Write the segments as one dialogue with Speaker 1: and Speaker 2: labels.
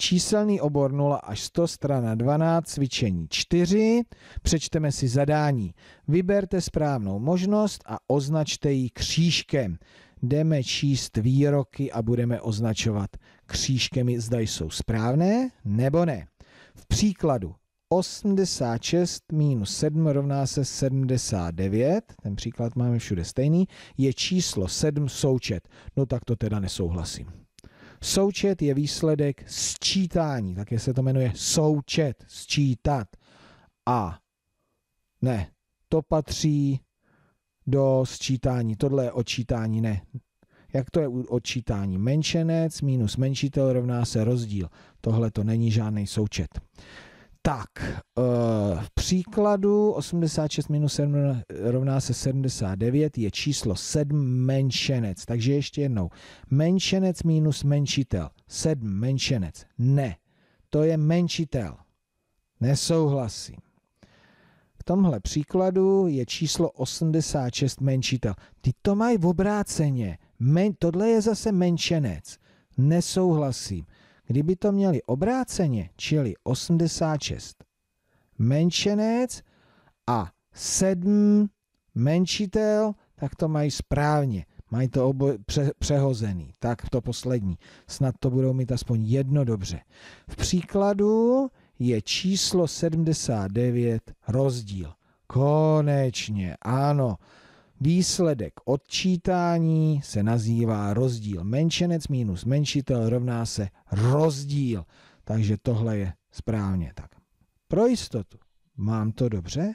Speaker 1: číselný obor 0 až 100, strana 12, cvičení 4. Přečteme si zadání. Vyberte správnou možnost a označte ji křížkem. Jdeme číst výroky a budeme označovat křížkemi, zda jsou správné nebo ne. V příkladu 86 minus 7 rovná se 79, ten příklad máme všude stejný, je číslo 7 součet. No tak to teda nesouhlasím. Součet je výsledek sčítání, také se to jmenuje součet, sčítat. A ne, to patří do sčítání, tohle je odčítání, ne. Jak to je odčítání? Menšenec minus menšitel rovná se rozdíl. Tohle to není žádný součet. Tak, eh, v příkladu 86 minus 7 rovná se 79 je číslo 7 menšenec. Takže ještě jednou. Menšenec minus menšitel. 7 menšenec. Ne, to je menšitel. Nesouhlasím. V tomhle příkladu je číslo 86 menšitel. Ty to mají v obráceně. Men, tohle je zase menšenec. Nesouhlasím. Kdyby to měli obráceně, čili 86 menšenec a 7 menšitel, tak to mají správně. Mají to obo- pře- přehozený. Tak to poslední. Snad to budou mít aspoň jedno dobře. V příkladu je číslo 79 rozdíl. Konečně, ano. Výsledek odčítání se nazývá rozdíl. Menšenec minus menšitel rovná se rozdíl. Takže tohle je správně tak. Pro jistotu. Mám to dobře?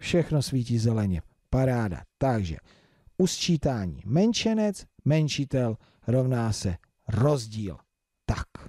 Speaker 1: Všechno svítí zeleně. Paráda. Takže u sčítání menšenec, menšitel rovná se rozdíl. Tak.